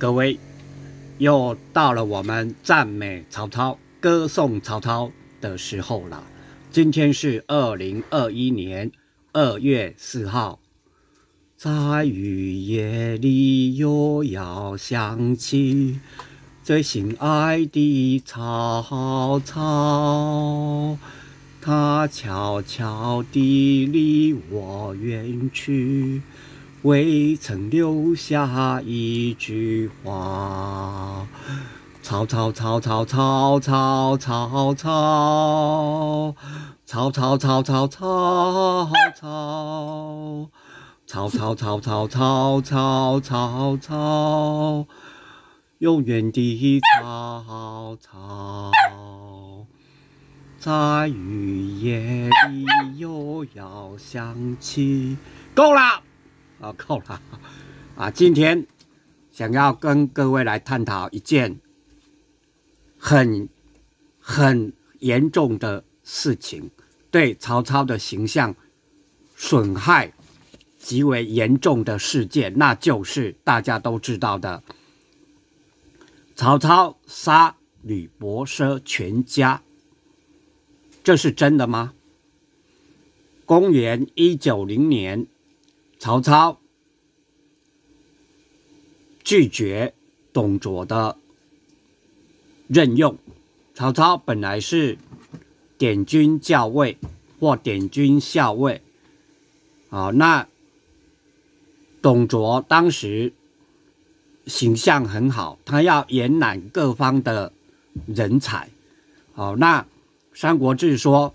各位，又到了我们赞美曹操、歌颂曹操的时候了。今天是二零二一年二月四号，在雨夜里，又要想起最心爱的曹操，他悄悄地离我远去。未曾留下一句话。吵吵吵吵吵吵吵吵吵吵吵吵吵吵吵吵吵吵吵操，曹操，永远的吵吵，在雨夜里，又要想起。够了。啊，够了！啊，今天想要跟各位来探讨一件很很严重的事情，对曹操的形象损害极为严重的事件，那就是大家都知道的曹操杀吕伯奢全家。这是真的吗？公元一九零年。曹操拒绝董卓的任用。曹操本来是点军校尉或点军校尉。啊，那董卓当时形象很好，他要延揽各方的人才。好，那《三国志》说，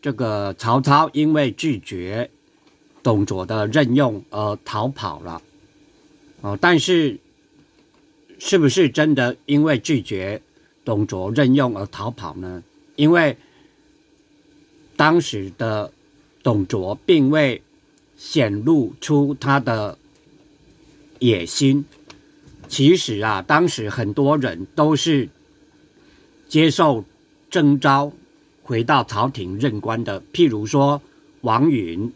这个曹操因为拒绝。董卓的任用而逃跑了，哦，但是，是不是真的因为拒绝董卓任用而逃跑呢？因为当时的董卓并未显露出他的野心。其实啊，当时很多人都是接受征召回到朝廷任官的，譬如说王允。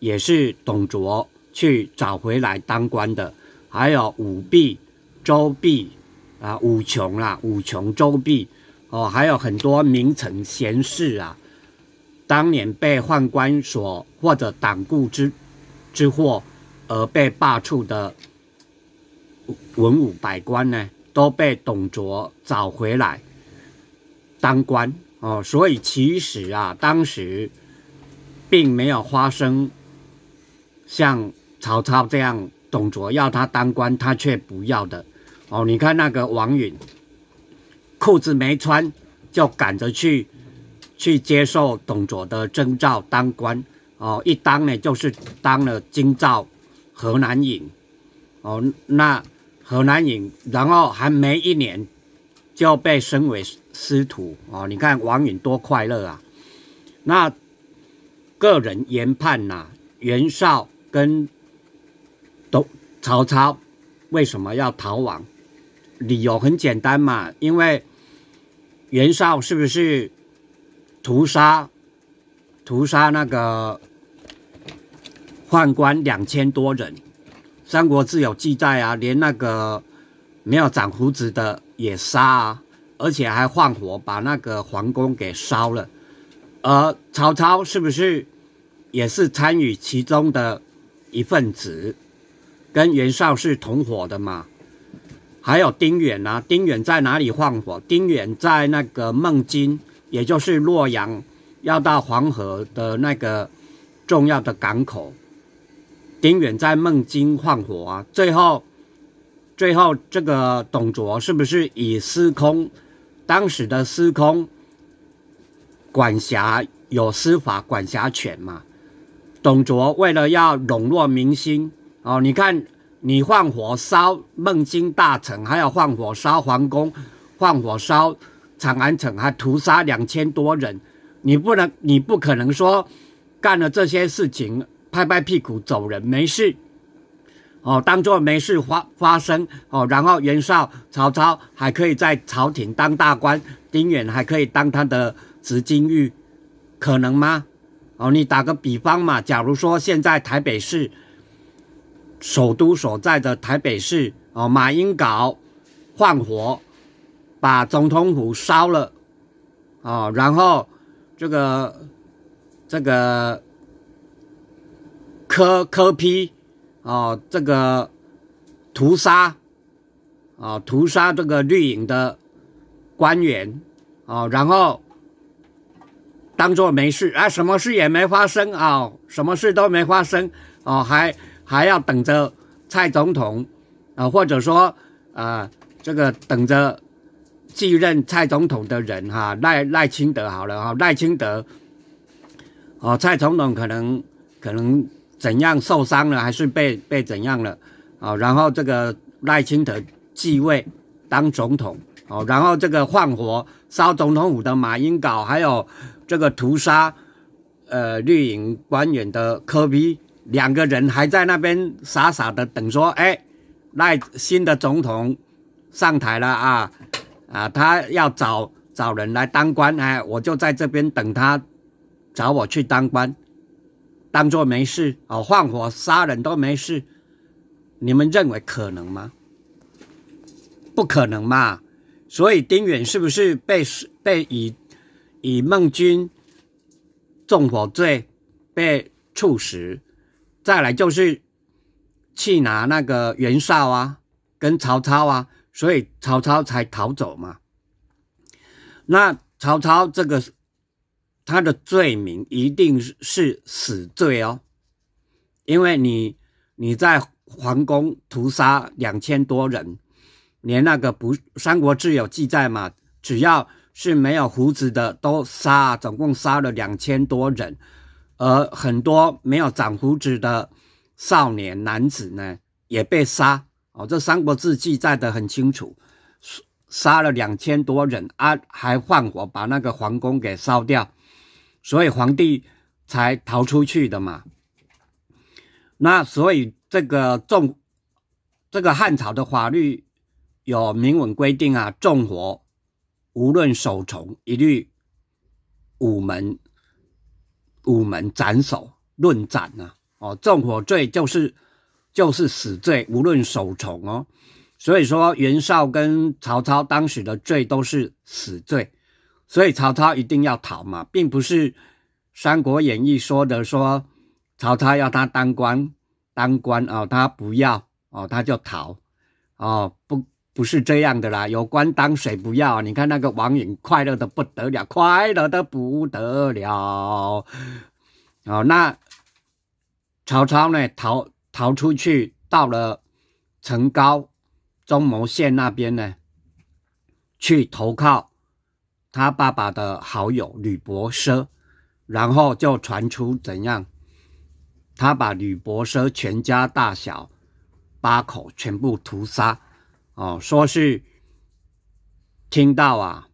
也是董卓去找回来当官的，还有武毕、周毕啊，武琼啦、武琼、周毕哦，还有很多名臣贤士啊，当年被宦官所或者党锢之之祸而被罢黜的文武百官呢，都被董卓找回来当官哦。所以其实啊，当时并没有发生。像曹操这样，董卓要他当官，他却不要的。哦，你看那个王允，裤子没穿，就赶着去去接受董卓的征召当官。哦，一当呢，就是当了京兆河南尹。哦，那河南尹，然后还没一年，就被升为司徒。哦，你看王允多快乐啊！那个人研判呐，袁绍。跟董曹操为什么要逃亡？理由很简单嘛，因为袁绍是不是屠杀屠杀那个宦官两千多人？《三国志》有记载啊，连那个没有长胡子的也杀，啊，而且还放火把那个皇宫给烧了。而曹操是不是也是参与其中的？一份子，跟袁绍是同伙的嘛？还有丁远啊，丁远在哪里放火？丁远在那个孟津，也就是洛阳，要到黄河的那个重要的港口。丁远在孟津放火啊！最后，最后这个董卓是不是以司空，当时的司空管辖有司法管辖权嘛？董卓为了要笼络民心，哦，你看，你放火烧孟津大城，还要放火烧皇宫，放火烧长安城，还屠杀两千多人，你不能，你不可能说干了这些事情，拍拍屁股走人，没事，哦，当做没事发发生，哦，然后袁绍、曹操还可以在朝廷当大官，丁原还可以当他的执金玉，可能吗？哦，你打个比方嘛，假如说现在台北市，首都所在的台北市，哦，马英九换火，把总统府烧了，哦，然后这个这个科科批，哦，这个屠杀，啊，屠杀这个绿营的官员，啊，然后。当做没事啊，什么事也没发生啊，什么事都没发生啊，还还要等着蔡总统啊，或者说啊，这个等着继任蔡总统的人哈，赖赖清德好了哈，赖清德哦，蔡总统可能可能怎样受伤了，还是被被怎样了啊？然后这个赖清德继位当总统哦，然后这个放火烧总统府的马英九还有。这个屠杀，呃，绿营官员的科比两个人还在那边傻傻的等说，哎，那新的总统上台了啊啊，他要找找人来当官哎，我就在这边等他找我去当官，当做没事哦，放火杀人都没事，你们认为可能吗？不可能嘛，所以丁远是不是被被以？以孟军纵火罪被处死，再来就是去拿那个袁绍啊，跟曹操啊，所以曹操才逃走嘛。那曹操这个他的罪名一定是死罪哦，因为你你在皇宫屠杀两千多人，连那个不《三国志》有记载嘛，只要。是没有胡子的都杀，总共杀了两千多人，而很多没有长胡子的少年男子呢也被杀哦。这《三国志》记载的很清楚，杀了两千多人啊，还放火把那个皇宫给烧掉，所以皇帝才逃出去的嘛。那所以这个重这个汉朝的法律有明文规定啊，纵火。无论首从，一律五门五门斩首论斩呢。哦，纵火罪就是就是死罪，无论首从哦。所以说袁绍跟曹操当时的罪都是死罪，所以曹操一定要逃嘛，并不是《三国演义》说的说曹操要他当官当官哦，他不要哦，他就逃哦不。不是这样的啦，有官当谁不要？你看那个王允快乐的不得了，快乐的不得了。好，那曹操呢？逃逃出去，到了成皋、中牟县那边呢，去投靠他爸爸的好友吕伯奢，然后就传出怎样？他把吕伯奢全家大小八口全部屠杀。哦，说是听到啊，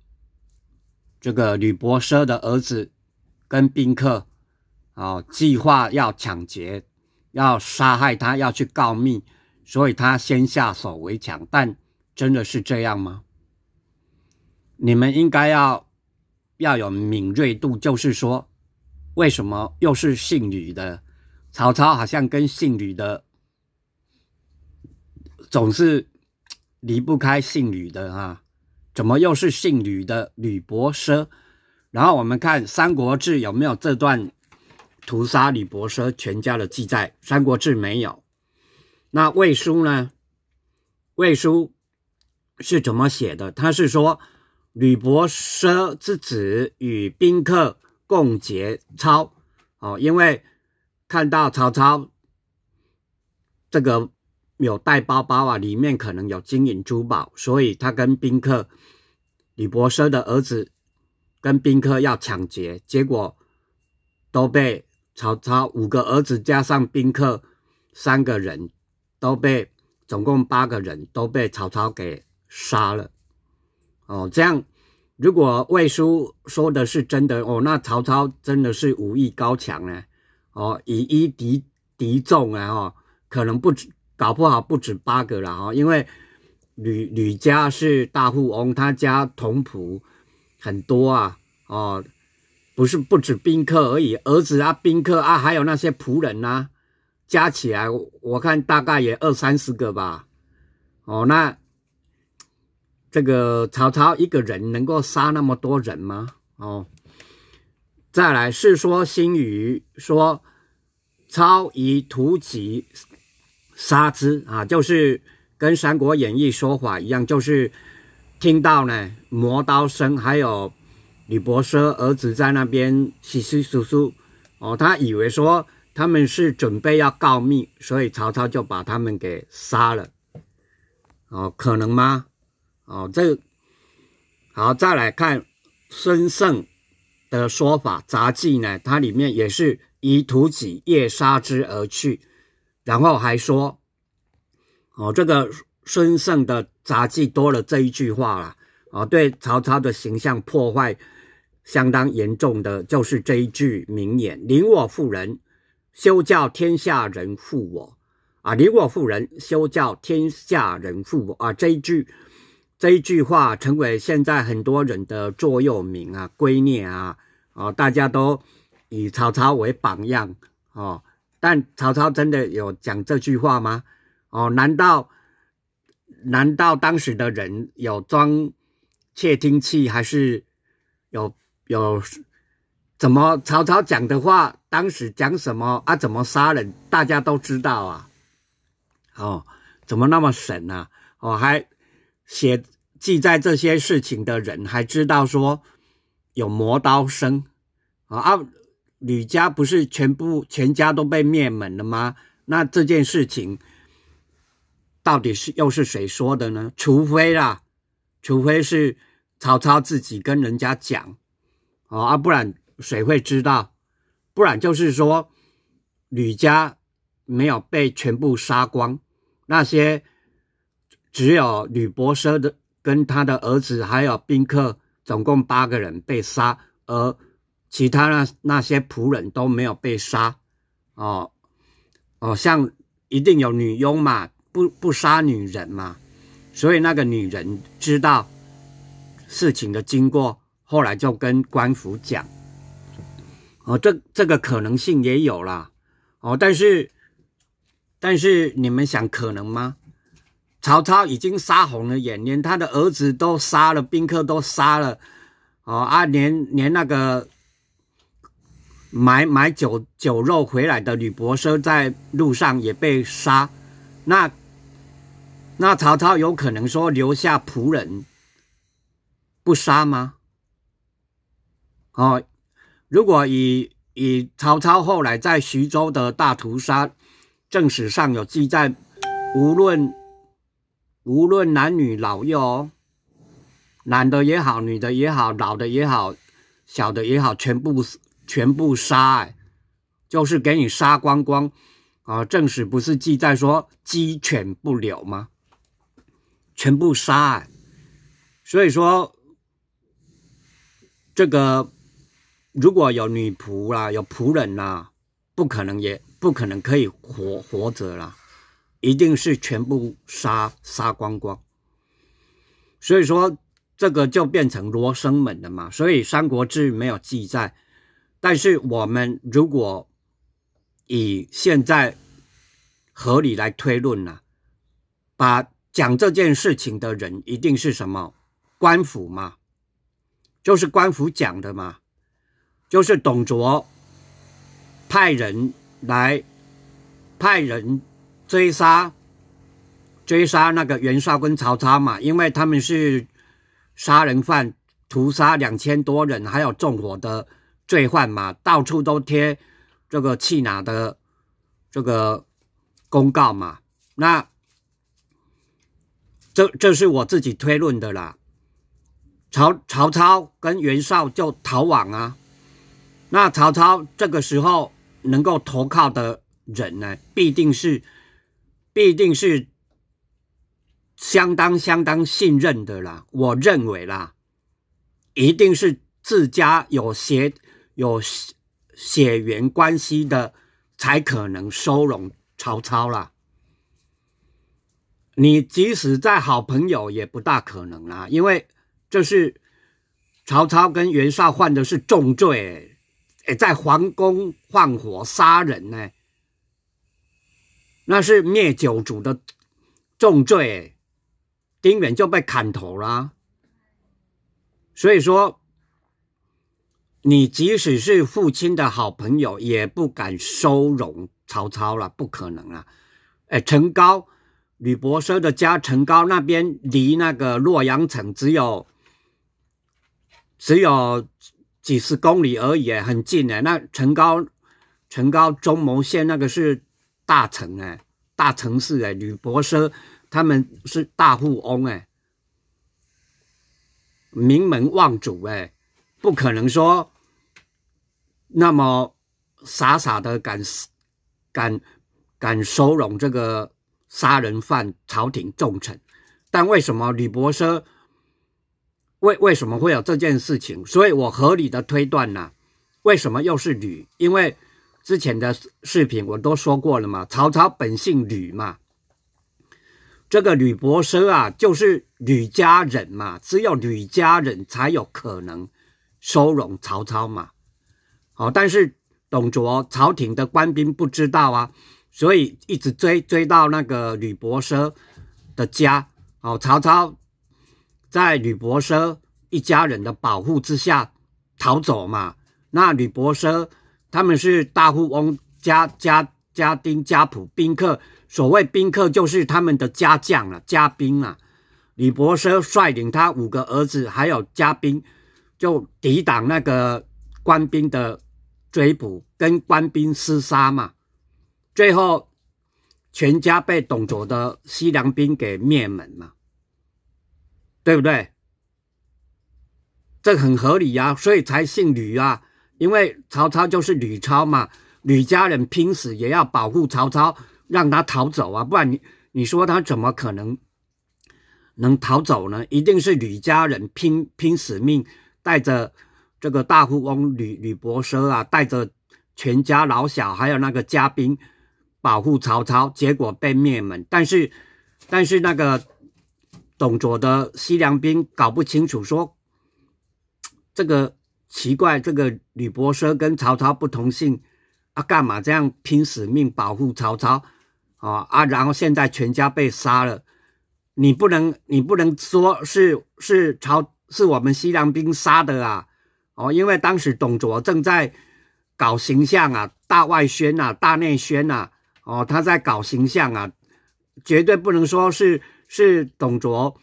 这个吕伯奢的儿子跟宾客，哦，计划要抢劫，要杀害他，要去告密，所以他先下手为强。但真的是这样吗？你们应该要要有敏锐度，就是说，为什么又是姓吕的？曹操好像跟姓吕的总是。离不开姓吕的啊，怎么又是姓吕的吕伯奢？然后我们看《三国志》有没有这段屠杀吕伯奢全家的记载，《三国志》没有。那《魏书》呢？《魏书》是怎么写的？他是说吕伯奢之子与宾客共结操哦，因为看到曹操这个。有带包包啊，里面可能有金银珠宝，所以他跟宾客李伯奢的儿子跟宾客要抢劫，结果都被曹操五个儿子加上宾客三个人都被总共八个人都被曹操给杀了。哦，这样如果魏书说的是真的，哦，那曹操真的是武艺高强呢，哦，以一敌敌众啊，哦，可能不止。搞不好不止八个了哈，因为吕吕家是大富翁，他家童仆很多啊，哦，不是不止宾客而已，儿子啊、宾客啊，还有那些仆人呐，加起来我看大概也二三十个吧，哦，那这个曹操一个人能够杀那么多人吗？哦，再来《世说新语》说，操以屠己杀之啊，就是跟《三国演义》说法一样，就是听到呢磨刀声，还有吕伯奢儿子在那边稀稀疏疏，哦，他以为说他们是准备要告密，所以曹操就把他们给杀了。哦，可能吗？哦，这好，再来看孙胜的说法杂记呢，它里面也是以图己夜杀之而去。然后还说，哦，这个孙胜的杂技多了这一句话了，哦，对曹操的形象破坏相当严重的就是这一句名言：“宁我负人，休教天下人负我。”啊，“宁我负人，休教天下人负我。”啊，这一句这一句话成为现在很多人的座右铭啊、归念啊，哦，大家都以曹操为榜样，哦。但曹操真的有讲这句话吗？哦，难道难道当时的人有装窃听器，还是有有怎么曹操讲的话，当时讲什么啊？怎么杀人，大家都知道啊？哦，怎么那么神呢？哦，还写记载这些事情的人还知道说有磨刀声啊？吕家不是全部全家都被灭门了吗？那这件事情到底是又是谁说的呢？除非啦，除非是曹操自己跟人家讲哦，啊，不然谁会知道？不然就是说吕家没有被全部杀光，那些只有吕伯奢的跟他的儿子还有宾客总共八个人被杀，而。其他那那些仆人都没有被杀，哦哦，像一定有女佣嘛，不不杀女人嘛，所以那个女人知道事情的经过，后来就跟官府讲，哦，这这个可能性也有了，哦，但是但是你们想可能吗？曹操已经杀红了眼，连他的儿子都杀了，宾客都杀了，哦啊，连连那个。买买酒酒肉回来的女博士在路上也被杀，那那曹操有可能说留下仆人不杀吗？哦，如果以以曹操后来在徐州的大屠杀，正史上有记载，无论无论男女老幼，男的也好，女的也好，老的也好，小的也好，全部死。全部杀，哎，就是给你杀光光，啊，正史不是记载说鸡犬不留吗？全部杀，所以说这个如果有女仆啦，有仆人啦，不可能，也不可能可以活活着啦，一定是全部杀杀光光。所以说这个就变成罗生门了嘛，所以《三国志》没有记载。但是我们如果以现在合理来推论呢，把讲这件事情的人一定是什么官府嘛？就是官府讲的嘛？就是董卓派人来派人追杀追杀那个袁绍跟曹操嘛？因为他们是杀人犯，屠杀两千多人，还有纵火的。罪犯嘛，到处都贴这个去拿的这个公告嘛。那这这是我自己推论的啦。曹曹操跟袁绍就逃亡啊。那曹操这个时候能够投靠的人呢，必定是必定是相当相当信任的啦。我认为啦，一定是自家有协。有血缘关系的才可能收容曹操啦。你即使再好朋友也不大可能啦，因为这是曹操跟袁绍犯的是重罪，哎，在皇宫放火杀人呢，那是灭九族的重罪，丁原就被砍头啦。所以说。你即使是父亲的好朋友，也不敢收容曹操了，不可能啊！哎，陈高，吕伯奢的家，陈高那边离那个洛阳城只有只有几十公里而已，很近的。那陈高，陈高中牟县那个是大城哎，大城市哎，吕伯奢他们是大富翁哎，名门望族哎，不可能说。那么傻傻的敢敢敢收容这个杀人犯、朝廷重臣，但为什么吕伯奢？为为什么会有这件事情？所以我合理的推断呢？为什么又是吕？因为之前的视频我都说过了嘛，曹操本姓吕嘛，这个吕伯奢啊，就是吕家人嘛，只有吕家人才有可能收容曹操嘛。好，但是董卓朝廷的官兵不知道啊，所以一直追追到那个吕伯奢的家。哦，曹操在吕伯奢一家人的保护之下逃走嘛。那吕伯奢他们是大富翁家家家丁、家仆、宾客。所谓宾客，就是他们的家将了、家兵啊。吕伯奢率领他五个儿子还有家兵，就抵挡那个官兵的。追捕跟官兵厮杀嘛，最后全家被董卓的西凉兵给灭门嘛，对不对？这很合理呀，所以才姓吕啊，因为曹操就是吕超嘛，吕家人拼死也要保护曹操，让他逃走啊，不然你你说他怎么可能能逃走呢？一定是吕家人拼拼死命带着。这个大富翁吕吕伯奢啊，带着全家老小，还有那个家兵保护曹操，结果被灭门。但是，但是那个董卓的西凉兵搞不清楚，说这个奇怪，这个吕伯奢跟曹操不同姓，啊，干嘛这样拼死命保护曹操？啊啊，然后现在全家被杀了，你不能，你不能说是是曹是我们西凉兵杀的啊！哦，因为当时董卓正在搞形象啊，大外宣呐，大内宣呐，哦，他在搞形象啊，绝对不能说是是董卓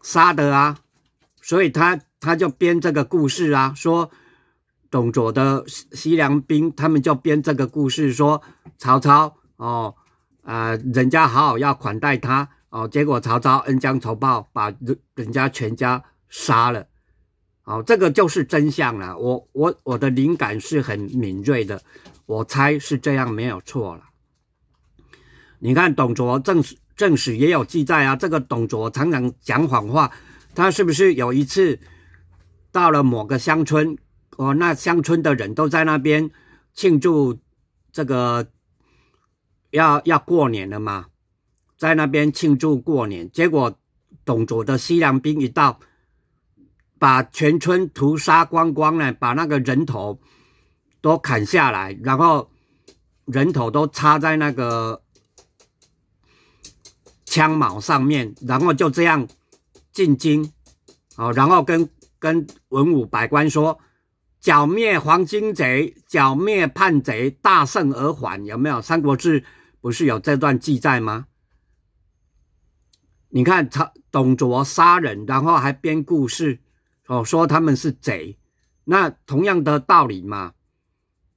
杀的啊，所以他他就编这个故事啊，说董卓的西西凉兵，他们就编这个故事说曹操哦，呃，人家好好要款待他哦，结果曹操恩将仇报，把人人家全家杀了。好，这个就是真相了。我我我的灵感是很敏锐的，我猜是这样没有错了。你看，董卓正史正史也有记载啊。这个董卓常常讲谎话，他是不是有一次到了某个乡村？哦，那乡村的人都在那边庆祝这个要要过年了嘛，在那边庆祝过年，结果董卓的西凉兵一到。把全村屠杀光光了，把那个人头都砍下来，然后人头都插在那个枪矛上面，然后就这样进京，哦，然后跟跟文武百官说，剿灭黄巾贼，剿灭叛贼，大胜而还，有没有《三国志》不是有这段记载吗？你看他董卓杀人，然后还编故事。哦，说他们是贼，那同样的道理嘛。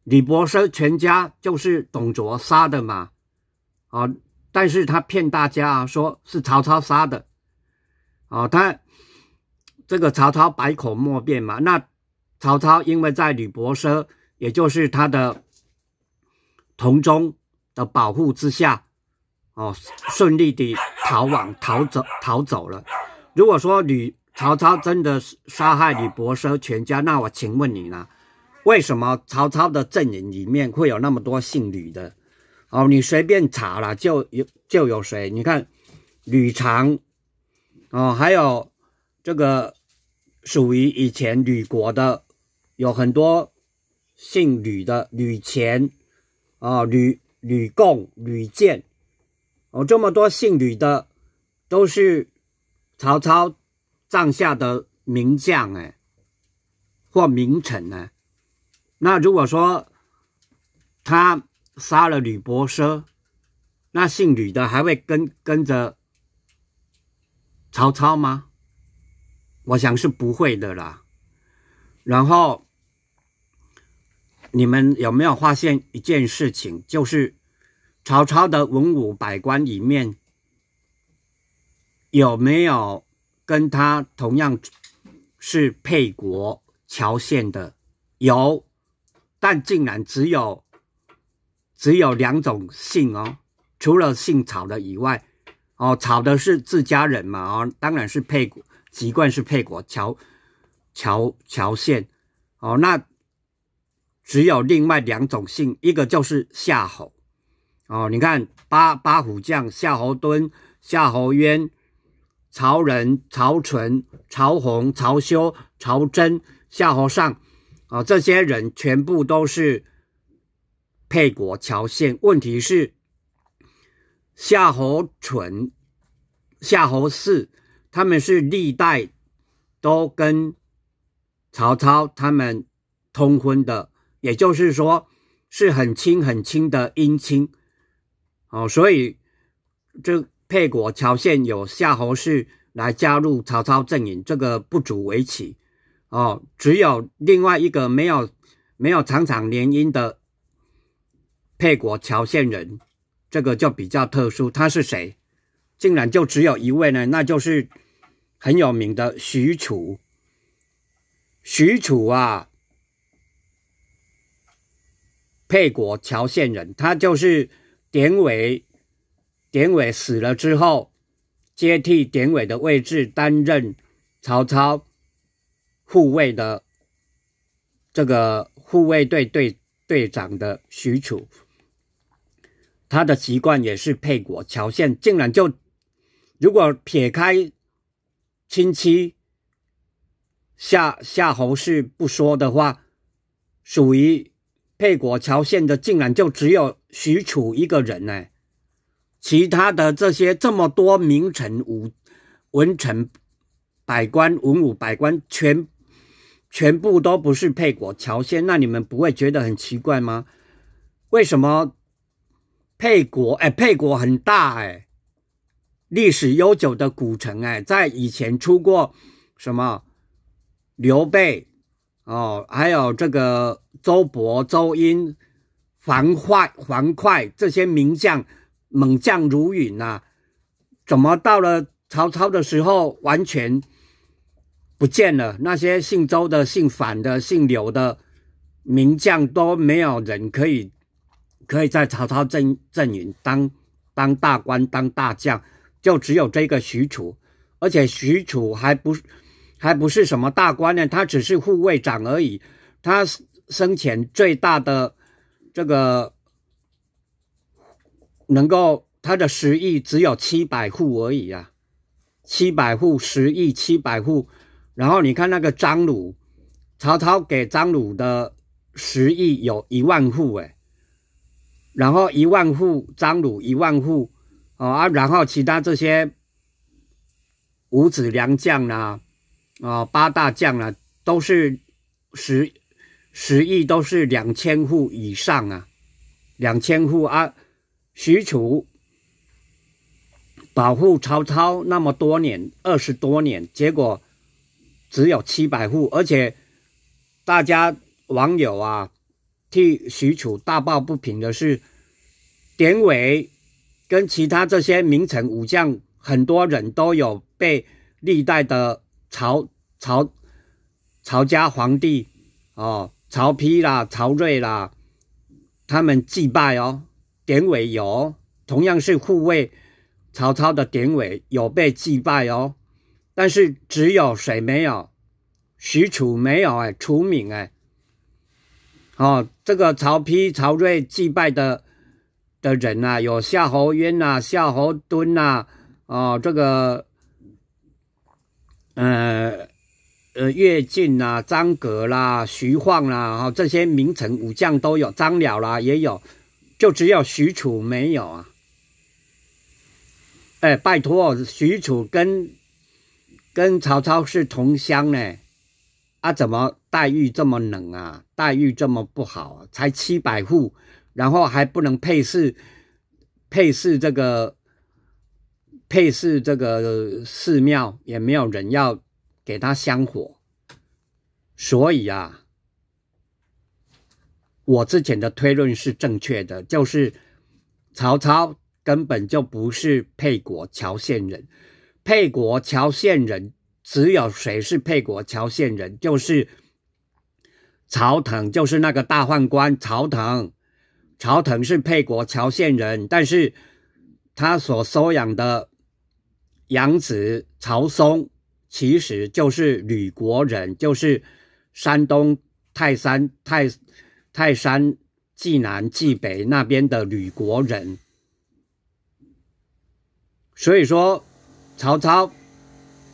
吕伯奢全家就是董卓杀的嘛，哦，但是他骗大家啊，说是曹操杀的，哦，他这个曹操百口莫辩嘛。那曹操因为在吕伯奢，也就是他的同宗的保护之下，哦，顺利的逃亡逃走逃走了。如果说吕。曹操真的杀害吕伯奢全家？那我请问你呢？为什么曹操的阵营里面会有那么多姓吕的？哦，你随便查了就有就有谁？你看，吕长，哦，还有这个属于以前吕国的，有很多姓吕的，吕虔啊，吕吕贡、吕建，哦，这么多姓吕的都是曹操。上下的名将哎，或名臣呢？那如果说他杀了吕伯奢，那姓吕的还会跟跟着曹操吗？我想是不会的啦。然后你们有没有发现一件事情，就是曹操的文武百官里面有没有？跟他同样是沛国乔县的有，但竟然只有只有两种姓哦，除了姓曹的以外，哦，曹的是自家人嘛，哦，当然是沛国，籍贯是沛国乔乔乔县，哦，那只有另外两种姓，一个就是夏侯，哦，你看八八虎将夏侯惇、夏侯渊。曹仁、曹纯、曹洪、曹休、曹真、夏侯尚，啊，这些人全部都是沛国乔县。问题是，夏侯淳、夏侯氏他们是历代都跟曹操他们通婚的，也就是说是很亲很亲的姻亲。哦，所以这。沛国谯县有夏侯氏来加入曹操阵营，这个不足为奇哦。只有另外一个没有没有常常联姻的沛国谯县人，这个就比较特殊。他是谁？竟然就只有一位呢？那就是很有名的许褚。许褚啊，沛国谯县人，他就是典韦。典韦死了之后，接替典韦的位置担任曹操护卫的这个护卫队队队长的许褚，他的籍贯也是沛国乔县。竟然就如果撇开亲戚夏夏侯氏不说的话，属于沛国乔县的竟然就只有许褚一个人呢。其他的这些这么多名臣武文臣百官文武百官全全部都不是沛国乔迁，那你们不会觉得很奇怪吗？为什么沛国哎沛国很大哎历史悠久的古城哎，在以前出过什么刘备哦，还有这个周勃、周英、樊哙、樊哙这些名将。猛将如云呐，怎么到了曹操的时候完全不见了？那些姓周的、姓樊的、姓刘的名将都没有人可以可以在曹操阵阵营当当大官、当大将，就只有这个许褚。而且许褚还不还不是什么大官呢，他只是护卫长而已。他生前最大的这个。能够他的十亿只有七百户而已啊，七百户十亿，七百户。然后你看那个张鲁，曹操给张鲁的十亿有一万户哎，然后一万户张鲁一万户，哦啊，然后其他这些五子良将啊、哦八大将啊，都是十十亿都是两千户以上啊，两千户啊。许褚保护曹操那么多年，二十多年，结果只有七百户。而且，大家网友啊，替许褚大抱不平的是，典韦跟其他这些名臣武将，很多人都有被历代的曹曹曹家皇帝哦，曹丕啦、曹睿啦，他们祭拜哦。典韦有，同样是护卫曹操的典韦有被祭拜哦，但是只有谁没有？许褚没有哎，除名哎。哦，这个曹丕、曹睿祭拜的的人啊，有夏侯渊呐、夏侯惇呐，哦，这个呃呃乐进啊，张葛啦、徐晃啦，哈，这些名臣武将都有，张辽啦也有。就只有许褚没有啊？哎，拜托，许褚跟跟曹操是同乡呢，啊，怎么待遇这么冷啊？待遇这么不好，才七百户，然后还不能配饰，配饰这个配饰这个寺庙，也没有人要给他香火，所以啊。我之前的推论是正确的，就是曹操根本就不是沛国谯县人。沛国谯县人只有谁是沛国谯县人？就是曹腾，就是那个大宦官曹腾。曹腾是沛国谯县人，但是他所收养的养子曹嵩，其实就是吕国人，就是山东泰山太。泰山、济南、济北那边的吕国人，所以说曹操，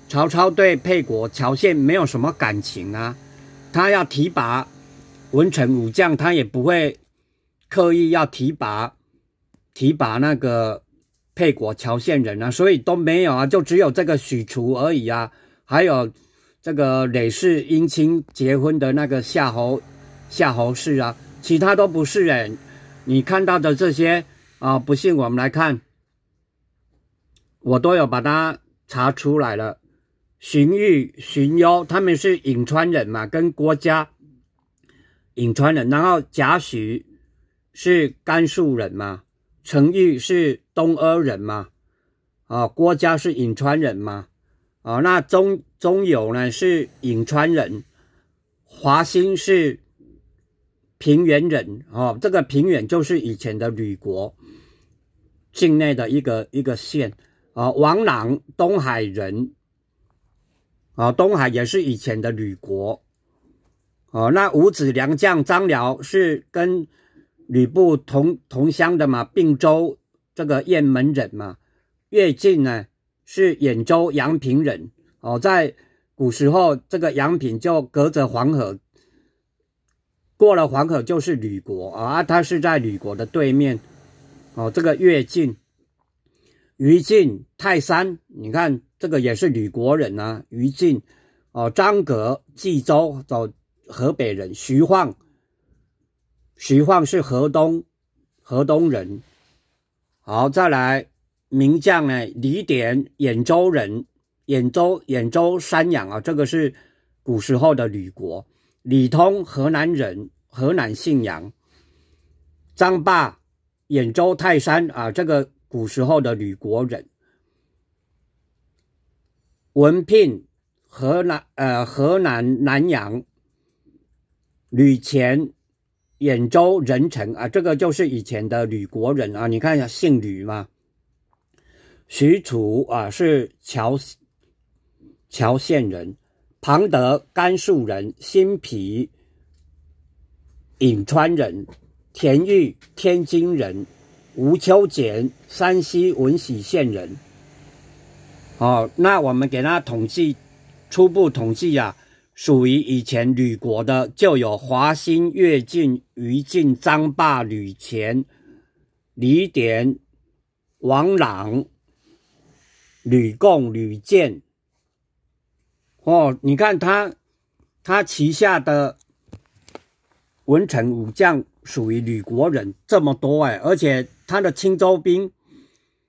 曹操对沛国、乔县没有什么感情啊。他要提拔文臣武将，他也不会刻意要提拔、提拔那个沛国、乔县人啊。所以都没有啊，就只有这个许褚而已啊。还有这个累世姻亲结婚的那个夏侯。夏侯氏啊，其他都不是哎。你看到的这些啊，不信我们来看，我都有把它查出来了。荀彧、荀攸他们是颍川人嘛，跟郭嘉，颍川人。然后贾诩是甘肃人嘛，程昱是东阿人嘛，啊，郭嘉是颍川人嘛，啊，那钟钟繇呢是颍川人，华歆是。平原人哦，这个平原就是以前的吕国境内的一个一个县啊。王朗东海人啊，东海也是以前的吕国哦。那五子良将张辽是跟吕布同同乡的嘛？并州这个雁门人嘛。乐进呢是兖州阳平人哦，在古时候这个阳平就隔着黄河。过了黄河就是吕国啊，他是在吕国的对面哦。这个越境，于禁、泰山，你看这个也是吕国人啊。于禁哦，张格、冀州走河北人，徐晃，徐晃是河东，河东人。好，再来名将呢，李典，兖州人，兖州、兖州山阳啊，这个是古时候的吕国。李通，河南人，河南信阳。张霸，兖州泰山啊，这个古时候的吕国人。文聘，河南呃河南南阳。吕虔，兖州任城啊，这个就是以前的吕国人啊，你看一下姓吕吗？许褚啊，是乔乔县人。庞德，甘肃人；辛毗，颍川人；田玉，天津人；吴秋俭，山西闻喜县人。哦，那我们给他统计，初步统计呀，属于以前吕国的就有华歆、乐进、于禁、张霸、吕虔、李典、王朗、吕贡、吕建。哦，你看他，他旗下的文臣武将属于吕国人这么多哎，而且他的青州兵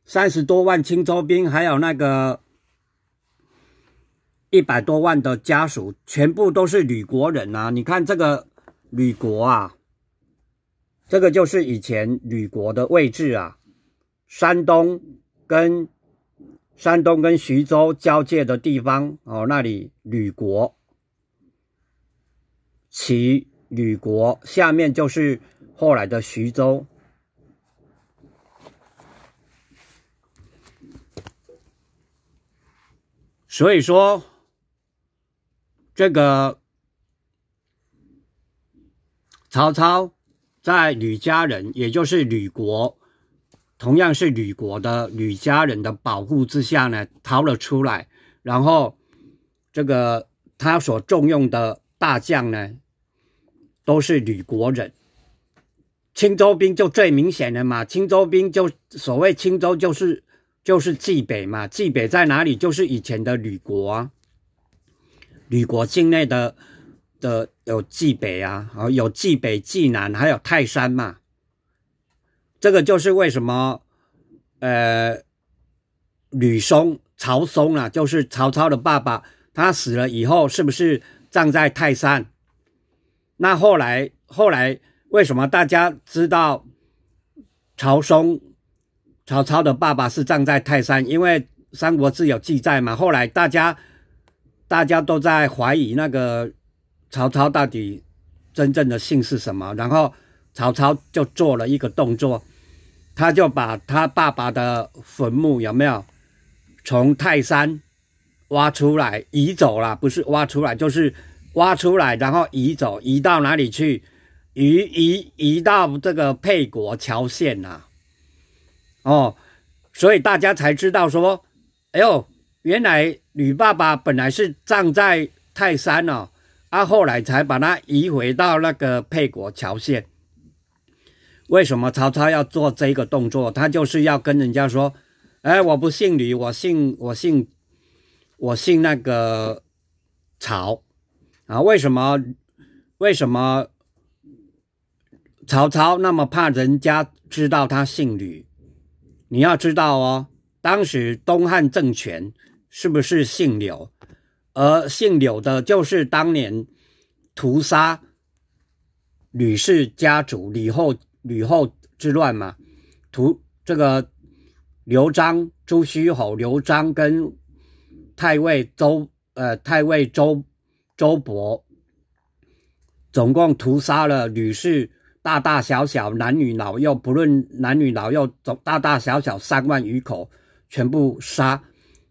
三十多万，青州兵还有那个一百多万的家属，全部都是吕国人啊！你看这个吕国啊，这个就是以前吕国的位置啊，山东跟。山东跟徐州交界的地方哦，那里吕国，其吕国下面就是后来的徐州。所以说，这个曹操在吕家人，也就是吕国。同样是吕国的吕家人的保护之下呢，逃了出来。然后，这个他所重用的大将呢，都是吕国人。青州兵就最明显的嘛，青州兵就所谓青州就是就是冀北嘛，冀北在哪里？就是以前的吕国，啊，吕国境内的的有冀北啊，哦，有冀北、冀南，还有泰山嘛。这个就是为什么，呃，吕松、曹松啊，就是曹操的爸爸，他死了以后，是不是葬在泰山？那后来，后来为什么大家知道曹松、曹操的爸爸是葬在泰山？因为《三国志》有记载嘛。后来大家大家都在怀疑那个曹操到底真正的姓是什么，然后。曹操就做了一个动作，他就把他爸爸的坟墓有没有从泰山挖出来移走了？不是挖出来，就是挖出来，然后移走，移到哪里去？移移移到这个沛国桥县呐。哦，所以大家才知道说，哎呦，原来吕爸爸本来是葬在泰山哦，啊，后来才把他移回到那个沛国桥县。为什么曹操要做这个动作？他就是要跟人家说：“哎，我不姓吕，我姓我姓，我姓那个曹啊。”为什么为什么曹操那么怕人家知道他姓吕？你要知道哦，当时东汉政权是不是姓刘？而姓刘的就是当年屠杀吕氏家族、吕后。吕后之乱嘛，屠这个刘璋、朱虚侯刘璋跟太尉周呃太尉周周勃，总共屠杀了吕氏大大小小男女老幼，不论男女老幼，总大大小小三万余口全部杀，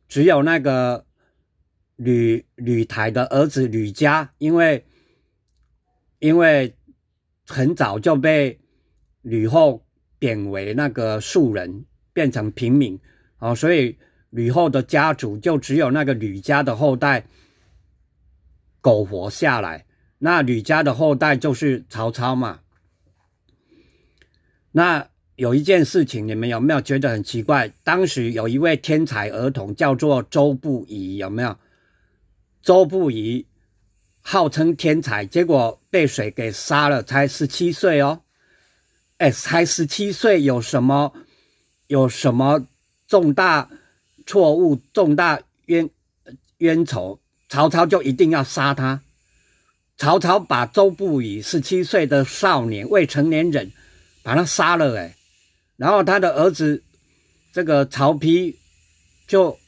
只有那个吕吕台的儿子吕嘉，因为因为很早就被。吕后贬为那个庶人，变成平民啊，所以吕后的家族就只有那个吕家的后代苟活下来。那吕家的后代就是曹操嘛。那有一件事情，你们有没有觉得很奇怪？当时有一位天才儿童叫做周不疑，有没有？周不疑号称天才，结果被谁给杀了？才十七岁哦。哎，才十七岁，有什么，有什么重大错误、重大冤冤仇？曹操就一定要杀他。曹操把周不疑十七岁的少年、未成年人，把他杀了。哎，然后他的儿子这个曹丕就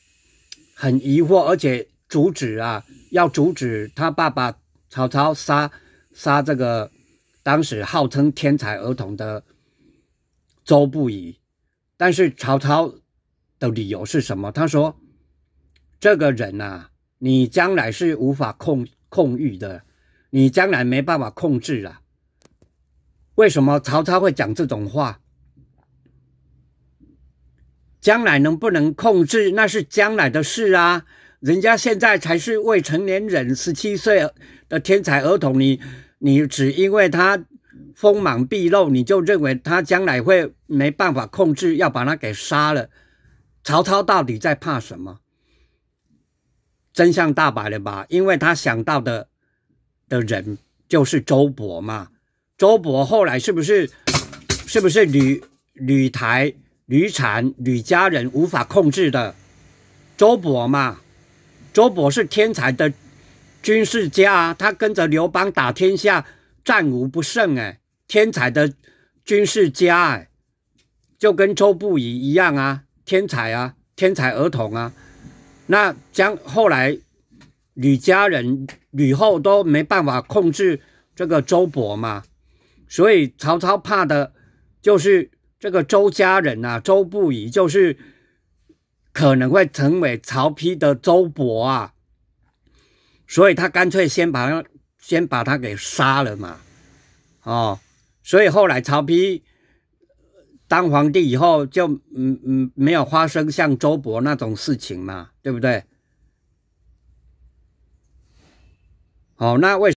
很疑惑，而且阻止啊，要阻止他爸爸曹操杀杀这个。当时号称天才儿童的周不疑，但是曹操的理由是什么？他说：“这个人啊，你将来是无法控控御的，你将来没办法控制了。”为什么曹操会讲这种话？将来能不能控制，那是将来的事啊！人家现在才是未成年人，十七岁的天才儿童你你只因为他锋芒毕露，你就认为他将来会没办法控制，要把他给杀了。曹操到底在怕什么？真相大白了吧？因为他想到的的人就是周勃嘛。周勃后来是不是是不是吕吕台、吕产、吕家人无法控制的周勃嘛？周勃是天才的。军事家啊，他跟着刘邦打天下，战无不胜哎，天才的军事家哎，就跟周不疑一样啊，天才啊，天才儿童啊。那将后来吕家人吕后都没办法控制这个周勃嘛，所以曹操怕的，就是这个周家人啊，周不疑就是可能会成为曹丕的周勃啊。所以他干脆先把他先把他给杀了嘛，哦，所以后来曹丕当皇帝以后就嗯嗯没有发生像周勃那种事情嘛，对不对？哦，那为。